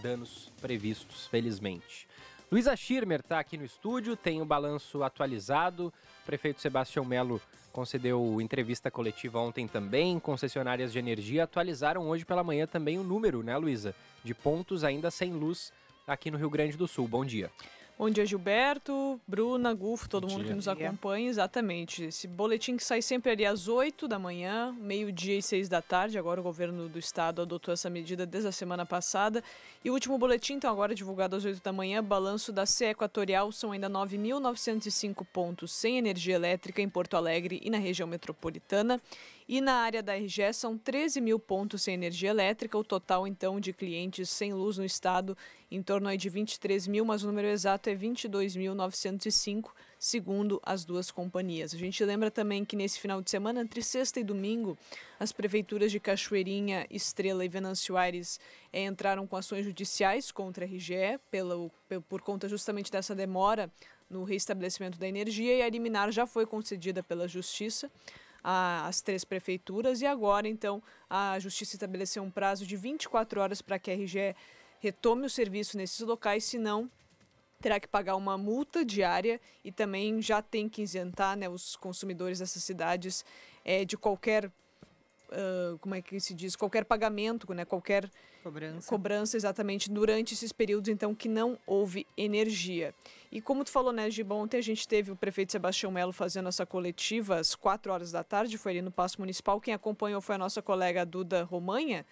danos previstos, felizmente. Luísa Schirmer está aqui no estúdio, tem o balanço atualizado. O prefeito Sebastião Melo concedeu entrevista coletiva ontem também. Concessionárias de energia atualizaram hoje pela manhã também o número, né, Luísa? De pontos ainda sem luz aqui no Rio Grande do Sul. Bom dia. Bom dia, Gilberto, Bruna, Gufo, todo Bom mundo dia. que nos acompanha. Exatamente. Esse boletim que sai sempre ali às 8 da manhã, meio-dia e 6 da tarde. Agora o governo do estado adotou essa medida desde a semana passada. E o último boletim, então, agora divulgado às 8 da manhã, balanço da CE Equatorial. São ainda 9.905 pontos sem energia elétrica em Porto Alegre e na região metropolitana. E na área da RGE são 13 mil pontos sem energia elétrica, o total então de clientes sem luz no estado em torno aí de 23 mil, mas o número exato é 22.905, segundo as duas companhias. A gente lembra também que nesse final de semana, entre sexta e domingo, as prefeituras de Cachoeirinha, Estrela e Venâncio Aires é, entraram com ações judiciais contra a RGE pelo por conta justamente dessa demora no reestabelecimento da energia e a liminar já foi concedida pela Justiça às três prefeituras. E agora, então, a Justiça estabeleceu um prazo de 24 horas para que a RGE retome o serviço nesses locais, senão terá que pagar uma multa diária e também já tem que isentar né, os consumidores dessas cidades é, de qualquer Uh, como é que se diz, qualquer pagamento, né, qualquer cobrança. cobrança exatamente durante esses períodos então que não houve energia. E como tu falou, né, Gibão? ontem a gente teve o prefeito Sebastião Melo fazendo essa coletiva às quatro horas da tarde, foi ali no Passo Municipal. Quem acompanhou foi a nossa colega Duda Romanha.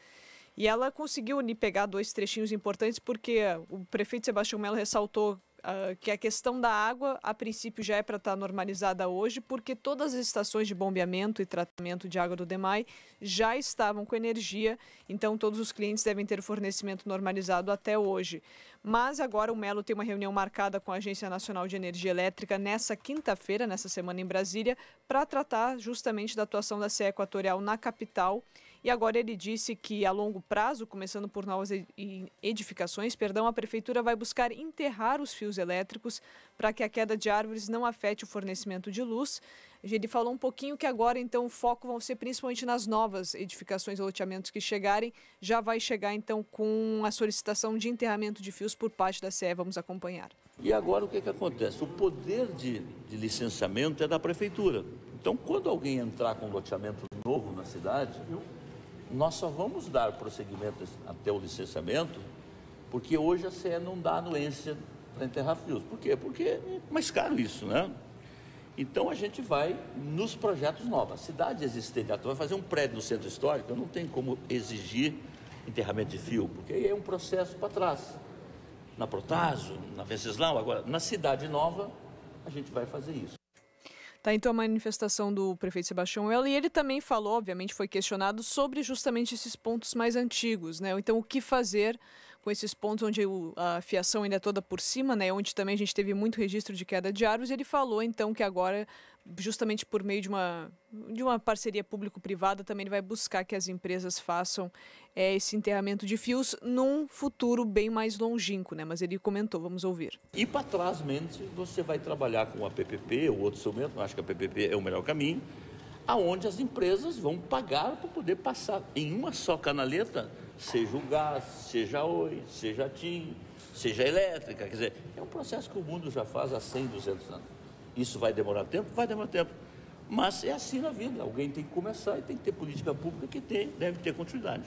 E ela conseguiu pegar dois trechinhos importantes, porque o prefeito Sebastião Melo ressaltou Uh, que a questão da água, a princípio, já é para estar tá normalizada hoje, porque todas as estações de bombeamento e tratamento de água do DEMAI já estavam com energia, então todos os clientes devem ter o fornecimento normalizado até hoje. Mas agora o Melo tem uma reunião marcada com a Agência Nacional de Energia Elétrica nessa quinta-feira, nessa semana em Brasília, para tratar justamente da atuação da CE Equatorial na capital e agora ele disse que a longo prazo, começando por novas edificações, perdão, a prefeitura vai buscar enterrar os fios elétricos para que a queda de árvores não afete o fornecimento de luz. Ele falou um pouquinho que agora então o foco vão ser principalmente nas novas edificações ou loteamentos que chegarem. Já vai chegar então com a solicitação de enterramento de fios por parte da CE. Vamos acompanhar. E agora o que, que acontece? O poder de, de licenciamento é da prefeitura. Então, quando alguém entrar com um loteamento novo na cidade, nós só vamos dar prosseguimento até o licenciamento, porque hoje a CE não dá anuência para enterrar fios. Por quê? Porque é mais caro isso, né? Então a gente vai nos projetos novos. A cidade existente atual vai fazer um prédio no centro histórico, não tem como exigir enterramento de fio, porque aí é um processo para trás. Na Protaso, na Venceslau, agora, na cidade nova, a gente vai fazer isso. Tá, então a manifestação do prefeito Sebastião Ela, e ele também falou, obviamente foi questionado, sobre justamente esses pontos mais antigos, né? Então, o que fazer com esses pontos onde a fiação ainda é toda por cima, né? Onde também a gente teve muito registro de queda de árvores. E ele falou então que agora, justamente por meio de uma de uma parceria público-privada, também ele vai buscar que as empresas façam é, esse enterramento de fios num futuro bem mais longínquo, né? Mas ele comentou, vamos ouvir. E para trás, menos, você vai trabalhar com a PPP ou outro instrumento. Acho que a PPP é o melhor caminho aonde as empresas vão pagar para poder passar em uma só canaleta seja o gás, seja a oi, seja a TIM, seja a elétrica. Quer dizer, é um processo que o mundo já faz há 100, 200 anos. Isso vai demorar tempo? Vai demorar tempo. Mas é assim na vida. Alguém tem que começar e tem que ter política pública que tem, deve ter continuidade.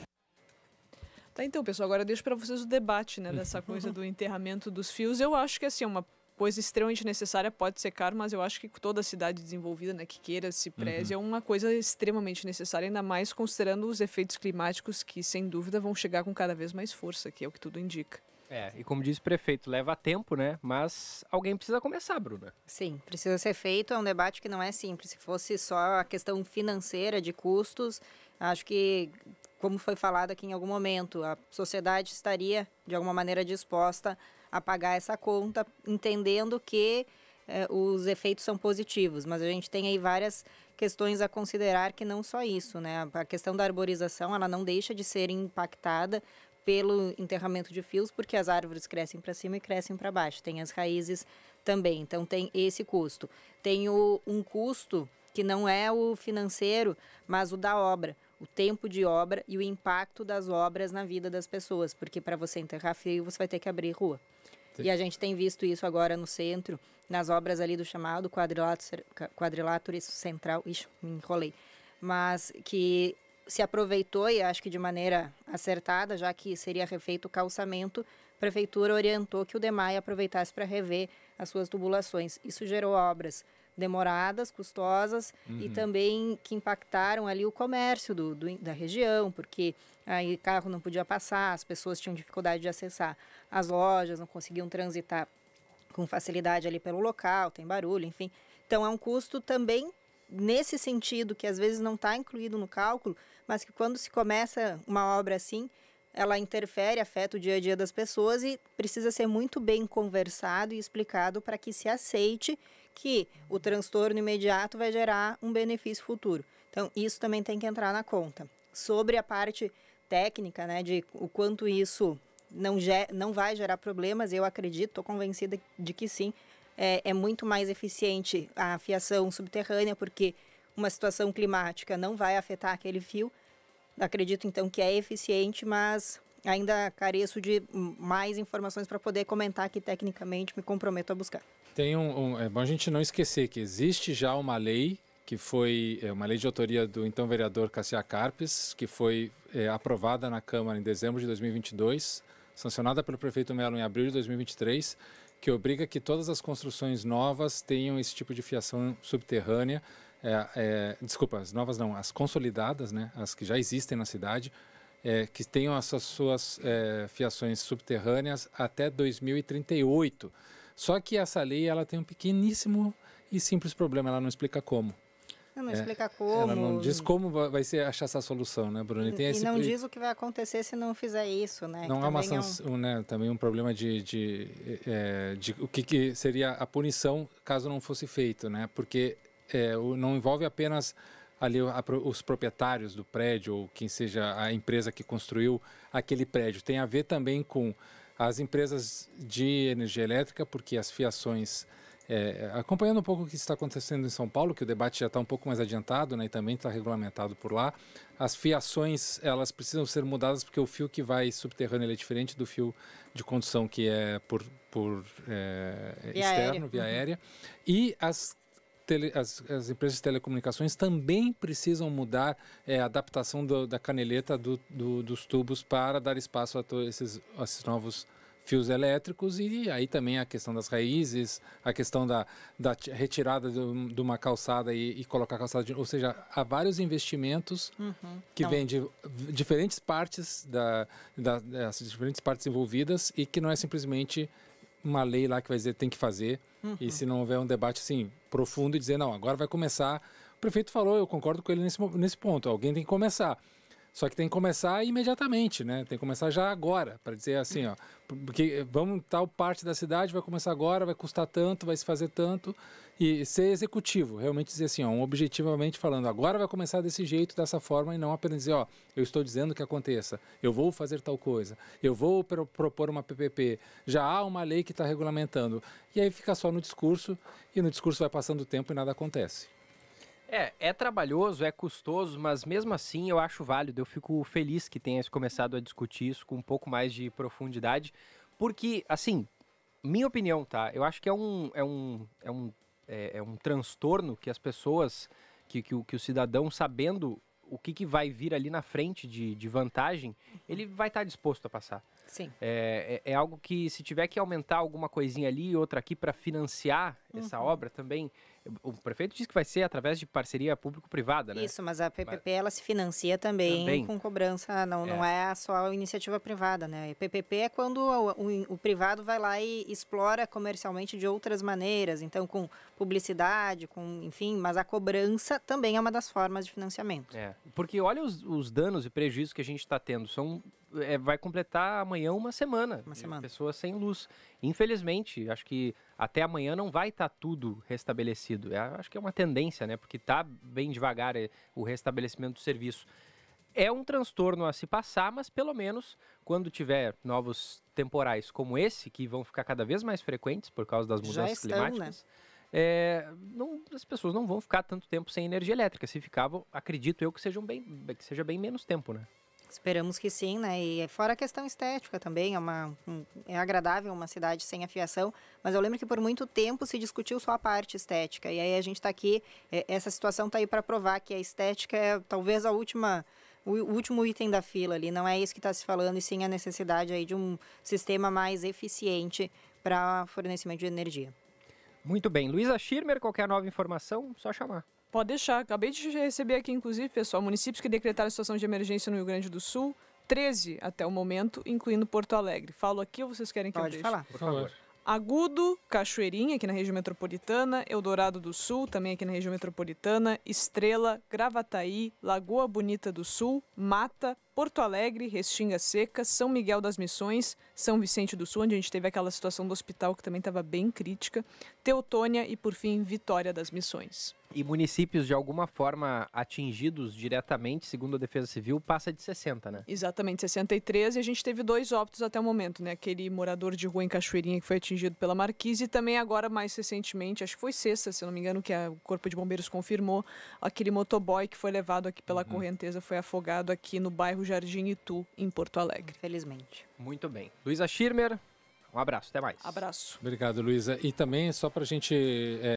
Tá, então, pessoal, agora deixo para vocês o debate né, dessa coisa do enterramento dos fios. Eu acho que assim, é uma coisa extremamente necessária, pode ser caro, mas eu acho que toda cidade desenvolvida, né, que queira se preze, é uhum. é uma coisa extremamente necessária, ainda mais considerando os efeitos climáticos que, sem dúvida, vão chegar com cada vez mais força, que é o que tudo indica. É, e como diz o prefeito, leva tempo, né? Mas alguém precisa começar, Bruna. Sim, precisa ser feito. É um debate que não é simples. Se fosse só a questão financeira de custos, acho que, como foi falado aqui em algum momento, a sociedade estaria, de alguma maneira, disposta a pagar essa conta, entendendo que eh, os efeitos são positivos. Mas a gente tem aí várias questões a considerar que não só isso, né? A questão da arborização, ela não deixa de ser impactada pelo enterramento de fios, porque as árvores crescem para cima e crescem para baixo, tem as raízes também, então tem esse custo. Tem o, um custo que não é o financeiro, mas o da obra, o tempo de obra e o impacto das obras na vida das pessoas, porque para você enterrar frio, você vai ter que abrir rua. Sim. E a gente tem visto isso agora no centro, nas obras ali do chamado quadrilátero, quadrilátero central, ixi, me enrolei, mas que se aproveitou e acho que de maneira acertada, já que seria refeito o calçamento, a prefeitura orientou que o DEMAI aproveitasse para rever as suas tubulações. Isso gerou obras demoradas, custosas uhum. e também que impactaram ali o comércio do, do, da região, porque aí carro não podia passar, as pessoas tinham dificuldade de acessar as lojas, não conseguiam transitar com facilidade ali pelo local, tem barulho, enfim. Então é um custo também nesse sentido que às vezes não está incluído no cálculo, mas que quando se começa uma obra assim, ela interfere, afeta o dia a dia das pessoas e precisa ser muito bem conversado e explicado para que se aceite que o transtorno imediato vai gerar um benefício futuro. Então, isso também tem que entrar na conta. Sobre a parte técnica, né, de o quanto isso não, não vai gerar problemas, eu acredito, estou convencida de que sim, é, é muito mais eficiente a fiação subterrânea, porque uma situação climática não vai afetar aquele fio. Acredito, então, que é eficiente, mas ainda careço de mais informações para poder comentar que tecnicamente me comprometo a buscar. Tem um, um, é bom a gente não esquecer que existe já uma lei que foi é, uma lei de autoria do então vereador Cassia Carpes, que foi é, aprovada na Câmara em dezembro de 2022, sancionada pelo prefeito Melo em abril de 2023, que obriga que todas as construções novas tenham esse tipo de fiação subterrânea. É, é desculpa, as novas não, as consolidadas, né, as que já existem na cidade, é, que tenham essas suas é, fiações subterrâneas até 2038. Só que essa lei ela tem um pequeníssimo e simples problema, ela não explica como. Ela não é. explica como. Ela não diz como vai ser achar essa solução, né, Bruno? E, tem e não diz o que vai acontecer se não fizer isso, né? Não que há é uma sanção, é um... né? Também um problema de, de, é, de o que, que, seria a punição caso não fosse feito, né? Porque é, não envolve apenas ali os proprietários do prédio ou quem seja a empresa que construiu aquele prédio. Tem a ver também com as empresas de energia elétrica, porque as fiações. É, acompanhando um pouco o que está acontecendo em São Paulo, que o debate já está um pouco mais adiantado né, e também está regulamentado por lá, as fiações elas precisam ser mudadas porque o fio que vai subterrâneo é diferente do fio de condução que é por, por é, via externo, aérea. via uhum. aérea. E as tele, as, as, empresas de telecomunicações também precisam mudar é, a adaptação do, da caneleta do, do, dos tubos para dar espaço a todos esses, esses novos fios elétricos e aí também a questão das raízes, a questão da, da retirada do, de uma calçada e, e colocar a calçada de, Ou seja, há vários investimentos uhum. que então vêm de diferentes partes da, da, das diferentes partes envolvidas e que não é simplesmente uma lei lá que vai dizer tem que fazer. Uhum. E se não houver um debate assim profundo e dizer, não, agora vai começar. O prefeito falou, eu concordo com ele nesse, nesse ponto, alguém tem que começar. Só que tem que começar imediatamente, né? Tem que começar já agora, para dizer assim, ó, porque vamos tal parte da cidade vai começar agora, vai custar tanto, vai se fazer tanto e ser executivo, realmente dizer assim, ó, um objetivamente falando, agora vai começar desse jeito, dessa forma e não apenas dizer, ó, eu estou dizendo que aconteça, eu vou fazer tal coisa, eu vou pro propor uma PPP, já há uma lei que está regulamentando e aí fica só no discurso e no discurso vai passando o tempo e nada acontece. É, é trabalhoso, é custoso, mas mesmo assim eu acho válido. Eu fico feliz que tenha começado a discutir isso com um pouco mais de profundidade, porque, assim, minha opinião, tá? Eu acho que é um, é um, é um, é, é um transtorno que as pessoas, que, que, o, que o cidadão, sabendo o que, que vai vir ali na frente de, de vantagem, uhum. ele vai estar tá disposto a passar. Sim. É, é, é, algo que, se tiver que aumentar alguma coisinha ali e outra aqui para financiar uhum. essa obra também, o prefeito disse que vai ser através de parceria público-privada, né? Isso, mas a PPP mas... ela se financia também, também. com cobrança, não é. não é só a iniciativa privada, né? A PPP é quando o, o, o, privado vai lá e explora comercialmente de outras maneiras, então com publicidade, com enfim, mas a cobrança também é uma das formas de financiamento. É, porque olha os, os danos e prejuízos que a gente está tendo, são é, vai completar amanhã uma semana. Uma semana. Pessoas sem luz. Infelizmente, acho que até amanhã não vai estar tá tudo restabelecido. É, acho que é uma tendência, né? Porque está bem devagar é, o restabelecimento do serviço. É um transtorno a se passar, mas pelo menos quando tiver novos temporais como esse, que vão ficar cada vez mais frequentes por causa das mudanças estão, climáticas. Né? É, não, as pessoas não vão ficar tanto tempo sem energia elétrica. Se ficavam, acredito eu que, sejam bem, que seja bem menos tempo, né? Esperamos que sim, né? E é fora a questão estética também, é, uma, é agradável uma cidade sem afiação, mas eu lembro que por muito tempo se discutiu só a parte estética. E aí a gente está aqui, é, essa situação está aí para provar que a estética é talvez a última o último item da fila ali, não é isso que está se falando, e sim a necessidade aí de um sistema mais eficiente para fornecimento de energia. Muito bem. Luísa Schirmer, qualquer nova informação, só chamar. Pode deixar. Acabei de receber aqui, inclusive, pessoal, municípios que decretaram situação de emergência no Rio Grande do Sul, 13 até o momento, incluindo Porto Alegre. Falo aqui ou vocês querem que Pode eu deixe? falar, por favor. Agudo, Cachoeirinha, aqui na região metropolitana, Eldorado do Sul, também aqui na região metropolitana, Estrela, Gravataí, Lagoa Bonita do Sul, Mata, Porto Alegre, Restinga Seca, São Miguel das Missões, São Vicente do Sul, onde a gente teve aquela situação do hospital que também estava bem crítica, Teutônia e, por fim, Vitória das Missões e municípios de alguma forma atingidos diretamente, segundo a Defesa Civil, passa de 60, né? Exatamente, 63 e a gente teve dois óbitos até o momento, né? Aquele morador de rua em Cachoeirinha que foi atingido pela Marquise e também agora mais recentemente, acho que foi sexta, se não me engano, que o Corpo de Bombeiros confirmou, aquele motoboy que foi levado aqui pela uhum. correnteza foi afogado aqui no bairro Jardim Itu, em Porto Alegre. Felizmente. Muito bem. Luísa Schirmer, um abraço, até mais. Abraço. Obrigado, Luísa. E também, só para a gente... É...